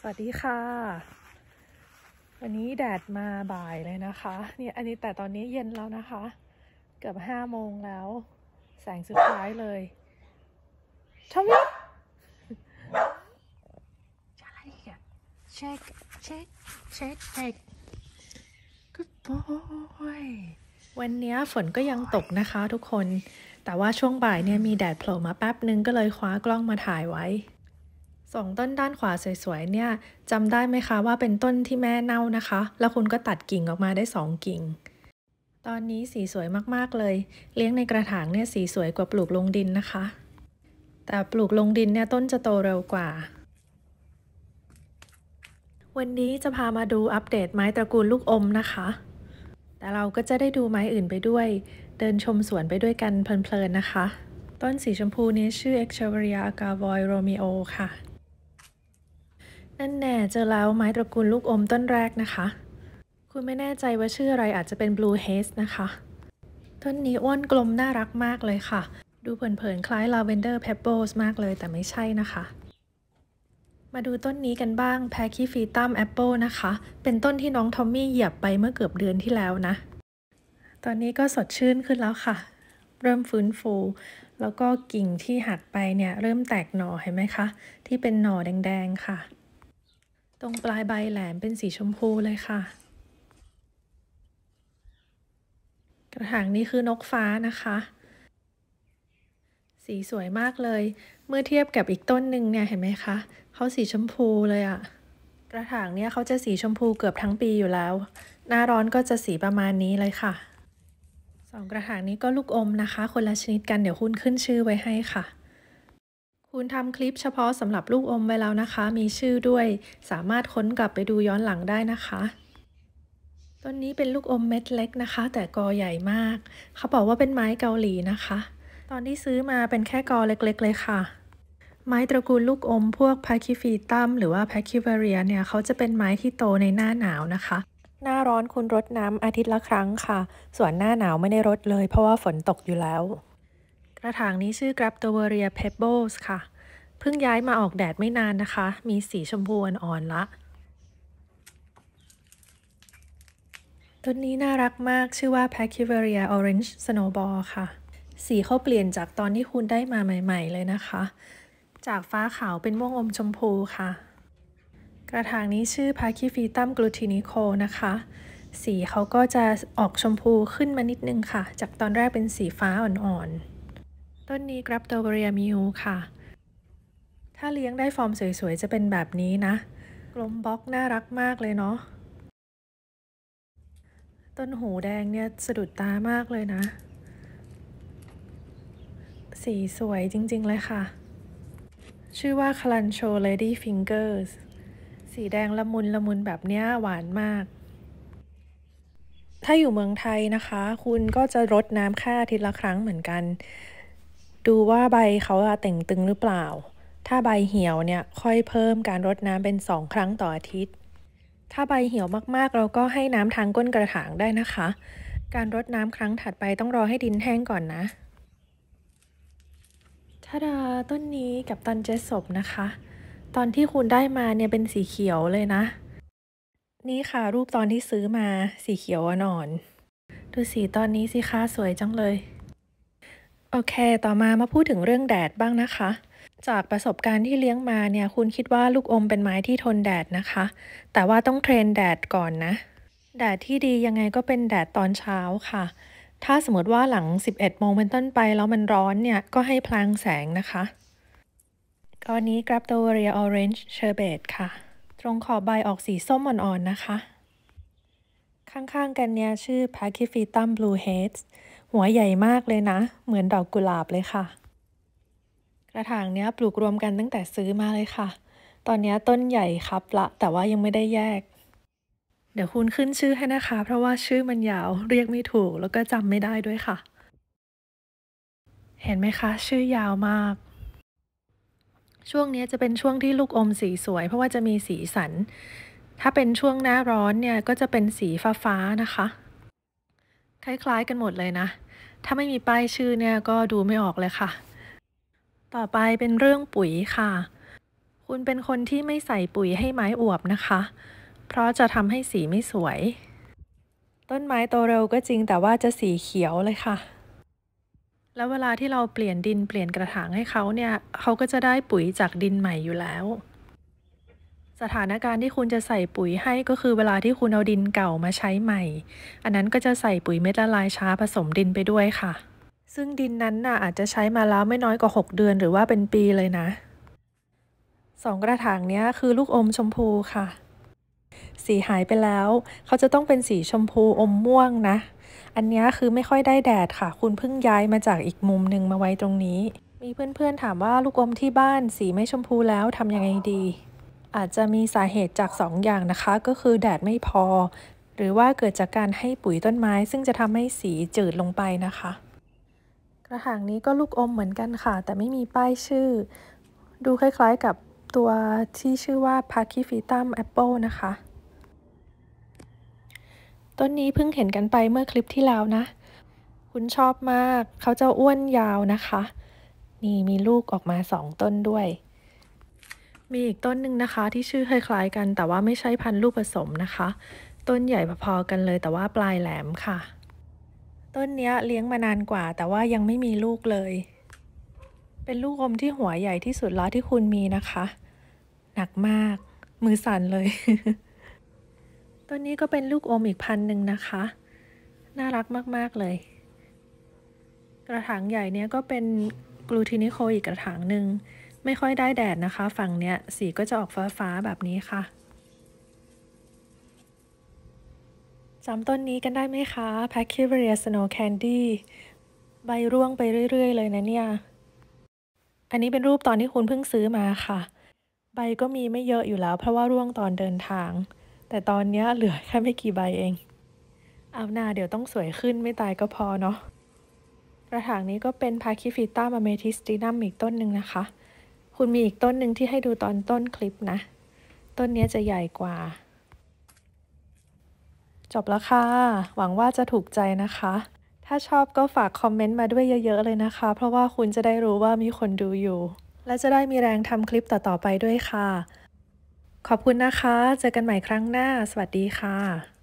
สวัสดีค่ะ วันนี้แดดมาบ่ายเลยนะคะ เนี่ยอันนี้แต่ตอนนี้เย็นแล้วนะคะ เกือบห้าโมงแล้ว แสงสุดท้ายเลยทอมมีอะไรอ่ะเช็คเช็คเช็คเช็ค good boy วันนี้ฝนก็ยังตกนะคะ ทุกคน แต่ว่าช่วงบ่ายเนี่ยมีแดดโผล่มาแป๊บนึง ก็เลยคว้ากล้องมาถ่ายไว้สองต้นด้านขวาสวยๆเนี่ยจำได้ไหมคะว่า เป็นต้นที่แม่เน่านะคะ แล้วคุณก็ตัดกิ่งออกมาได้สองกิ่ง ตอนนี้สีสวยมากๆ เลย เลี้ยงในกระถางเนี่ยสีสวยกว่าปลูกลงดินนะคะ แต่ปลูกลงดินเนี่ยต้นจะโตเร็วกว่า วันนี้จะพามาดูอัปเดตไม้ตระกูลลูกอมนะคะ แต่เราก็จะได้ดูไม้อื่นไปด้วย เดินชมสวนไปด้วยกันเพลินๆนะคะ ต้นสีชมพูนี้ชื่อ Echeveria agavoi romeo ค่ะนั่นแน่เจอแล้วไม้ตระกูลลูกอมต้นแรกนะคะ คุณไม่แน่ใจว่าชื่ออะไรอาจจะเป็น blue haze นะคะ ต้นนี้อ้วนกลมน่ารักมากเลยค่ะ ดูเผินๆ คล้าย lavender pebbles มากเลยแต่ไม่ใช่นะคะ มาดูต้นนี้กันบ้าง แพคคิฟีตัมแอปเปิลนะคะ เป็นต้นที่น้องทอมมี่เหยียบไปเมื่อเกือบเดือนที่แล้วนะ ตอนนี้ก็สดชื่นขึ้นแล้วค่ะ เริ่มฟื้นฟู แล้วก็กิ่งที่หักไปเนี่ยเริ่มแตกหน่อเห็นไหมคะ ที่เป็นหน่อแดงๆค่ะรงปลายใบแหลมเป็นสีชมพูเลยค่ะ กระถางนี้คือนกฟ้านะคะ สีสวยมากเลยเมื่อเทียบกับอีกต้นหนึ่งเนี่ยเห็นไหมคะเขาสีชมพูเลยอะกระถางเนี่ยเขาจะสีชมพูเกือบทั้งปีอยู่แล้ว หน้าร้อนก็จะสีประมาณนี้เลยค่ะสองกระถางนี้ก็ลูกอมนะคะ คนละชนิดกันเดี๋ยวคุณขึ้นชื่อไว้ให้ค่ะคุณทำคลิปเฉพาะสำหรับลูกอมไว้แล้วนะคะ มีชื่อด้วยสามารถค้นกลับไปดูย้อนหลังได้นะคะ ต้นนี้เป็นลูกอมเม็ดเล็กนะคะ แต่กอใหญ่มาก เขาบอกว่าเป็นไม้เกาหลีนะคะ ตอนที่ซื้อมาเป็นแค่กอเล็กๆเลยค่ะ ไม้ตระกูลลูกอมพวกพาคิฟีตัมหรือว่าแพคิเวเรียเนี่ยเขาจะเป็นไม้ที่โตในหน้าหนาวนะคะ หน้าร้อนคุณรดน้ำอาทิตย์ละครั้งค่ะ ส่วนหน้าหนาวไม่ได้รดเลย เพราะว่าฝนตกอยู่แล้วกระถางนี้ชื่อก r ับตัวเรี a เพ b b l e ส์ค่ะ เพิ่งย้ายมาออกแดดไม่นานนะคะ มีสีชมพูอ่อนๆละ ต้นนี้น่ารักมาก ชื่อว่า p a c u v e r i a Orange Snowball ค่ะ สีเขาเปลี่ยนจากตอนที่คุณได้มาใหม่ๆเลยนะคะ จากฟ้าขาวเป็นม่วงอมชมพูค่ะ กระถางนี้ชื่อ p a c i f i t u m glutinico นะคะ สีเขาก็จะออกชมพูขึ้นมานิดนึงค่ะ จากตอนแรกเป็นสีฟ้าอ่อนๆต้นนี้กรับโตเบรียมิวค่ะ ถ้าเลี้ยงได้ฟอร์มสวย ๆ จะเป็นแบบนี้นะ กลมบล็อกน่ารักมากเลยเนาะ ต้นหูแดงเนี่ยสะดุดตามากเลยนะ สีสวยจริงๆเลยค่ะ ชื่อว่า คลันโชเลดี้ฟิงเกอร์สสีแดงละมุนละมุนแบบเนี้ยหวานมาก ถ้าอยู่เมืองไทยนะคะ คุณก็จะรดน้ำค่าอาทิตย์ละครั้งเหมือนกันดูว่าใบเขาแต่งตึงหรือเปล่า ถ้าใบเหี่ยวเนี่ยค่อยเพิ่มการรดน้ำเป็นสองครั้งต่ออาทิตย์ ถ้าใบเหี่ยวมากๆเราก็ให้น้ำทางก้นกระถางได้นะคะ การรดน้ำครั้งถัดไปต้องรอให้ดินแห้งก่อนนะทาดาต้นนี้กับตันเจสศพนะคะ ตอนที่คุณได้มาเนี่ยเป็นสีเขียวเลยนะ นี่ค่ะรูปตอนที่ซื้อมาสีเขียวอ่อน ดูสีตอนนี้สิคะสวยจังเลยโอเค ต่อมามาพูดถึงเรื่องแดดบ้างนะคะ จากประสบการณ์ที่เลี้ยงมาเนี่ย คุณคิดว่าลูกอมเป็นไม้ที่ทนแดดนะคะ แต่ว่าต้องเทรนแดดก่อนนะ แดดที่ดียังไงก็เป็นแดดตอนเช้าค่ะ ถ้าสมมติว่าหลัง 11โมงเป็นต้นไปแล้วมันร้อนเนี่ย ก็ให้พลางแสงนะคะก้อนี้ g r a p t o r i a Orange Sherbet ค่ะ ตรงขอบใบออกสีส้มอ่อนๆนะคะ ข้างๆกันเนี่ยชื่อ p a c i f i t u m Blue Heads หัวใหญ่มากเลยนะ เหมือนดอกกุหลาบเลยค่ะ กระถางเนี้ยปลูกรวมกันตั้งแต่ซื้อมาเลยค่ะ ตอนนี้ต้นใหญ่ครับละ แต่ว่ายังไม่ได้แยก เดี๋ยวคุณขึ้นชื่อให้นะคะ เพราะว่าชื่อมันยาว เรียกไม่ถูก แล้วก็จำไม่ได้ด้วยค่ะ เห็นไหมคะ ชื่อยาวมาก ช่วงนี้จะเป็นช่วงที่ลูกอมสีสวย เพราะว่าจะมีสีสัน ถ้าเป็นช่วงหน้าร้อนเนี่ย ก็จะเป็นสีฟ้าๆนะคะคล้าย ๆกันหมดเลยนะ ถ้าไม่มีป้ายชื่อเนี่ยก็ดูไม่ออกเลยค่ะ ต่อไปเป็นเรื่องปุ๋ยค่ะ คุณเป็นคนที่ไม่ใส่ปุ๋ยให้ไม้อวบนะคะ เพราะจะทำให้สีไม่สวย ต้นไม้โตเร็วก็จริงแต่ว่าจะสีเขียวเลยค่ะ แล้วเวลาที่เราเปลี่ยนดินเปลี่ยนกระถางให้เขาเนี่ย เขาก็จะได้ปุ๋ยจากดินใหม่อยู่แล้วสถานการณ์ที่คุณจะใส่ปุ๋ยให้ก็คือเวลาที่คุณเอาดินเก่ามาใช้ใหม่ อันนั้นก็จะใส่ปุ๋ยเม็ดละลายช้าผสมดินไปด้วยค่ะ ซึ่งดินนั้นน่ะอาจจะใช้มาแล้วไม่น้อยกว่า 6 เดือนหรือว่าเป็นปีเลยนะสองกระถางนี้คือ ลูกอมชมพูค่ะ สีหายไปแล้ว เขาจะต้องเป็นสีชมพูอมม่วงนะ อันนี้คือไม่ค่อยได้แดดค่ะ คุณเพิ่งย้ายมาจากอีกมุมหนึ่งมาไว้ตรงนี้ มีเพื่อนๆถามว่าลูกอมที่บ้านสีไม่ชมพูแล้วทำยังไงดีอาจจะมีสาเหตุจาก2ออย่างนะคะ ก็คือแดดไม่พอ หรือว่าเกิดจากการให้ปุ๋ยต้นไม้ซึ่งจะทำให้สีจืดลงไปนะคะ กระถางนี้ก็ลูกอมเหมือนกันค่ะ แต่ไม่มีป้ายชื่อ ดูคล้ายๆกับตัวที่ชื่อว่าพาคิฟิตัมแอปเปิลนะคะ ต้นนี้เพิ่งเห็นกันไปเมื่อคลิปที่แล้วนะ คุณชอบมากเขาจะอ้วนยาวนะคะ นี่มีลูกออกมาสองต้นด้วยมีอีกต้นหนึ่งนะคะที่ชื่อคล้ายๆกัน แต่ว่าไม่ใช่พันธุ์ลูกผสมนะคะ ต้นใหญ่พอๆกันเลย แต่ว่าปลายแหลมค่ะ ต้นนี้เลี้ยงมานานกว่า แต่ว่ายังไม่มีลูกเลย เป็นลูกอมที่หัวใหญ่ที่สุดแล้วที่คุณมีนะคะหนักมาก มือสั่นเลยต้นนี้ก็เป็นลูกอมอีกพันหนึ่งนะคะ น่ารักมากๆเลย กระถางใหญ่เนี้ยก็เป็นกลูทินิโคอีกกระถางหนึ่งไม่ค่อยได้แดดนะคะ ฝั่งเนี้ย สีก็จะออกฟ้าๆแบบนี้ค่ะ จำต้นนี้กันได้ไหมคะ p a c h y v e r i a Snow Candy ใบร่วงไปเรื่อยๆเลยนะเนี่ย อันนี้เป็นรูปตอนที่คุณเพิ่งซื้อมาค่ะ ใบก็มีไม่เยอะอยู่แล้ว เพราะว่าร่วงตอนเดินทาง แต่ตอนนี้เหลือแค่ไม่กี่ใบเอง เอาหน้าเดี๋ยวต้องสวยขึ้นไม่ตายก็พอเนาะ กระถางนี้ก็เป็นพาคิฟิต้ามาเมทิสตินัมอีกต้นหนึ่งนะคะคุณมีอีกต้นหนึ่งที่ให้ดูตอนต้นคลิปนะ ต้นนี้จะใหญ่กว่า จบแล้วค่ะ หวังว่าจะถูกใจนะคะ ถ้าชอบก็ฝากคอมเมนต์มาด้วยเยอะๆเลยนะคะ เพราะว่าคุณจะได้รู้ว่ามีคนดูอยู่ และจะได้มีแรงทำคลิปต่อๆไปด้วยค่ะ ขอบคุณนะคะ เจอกันใหม่ครั้งหน้า สวัสดีค่ะ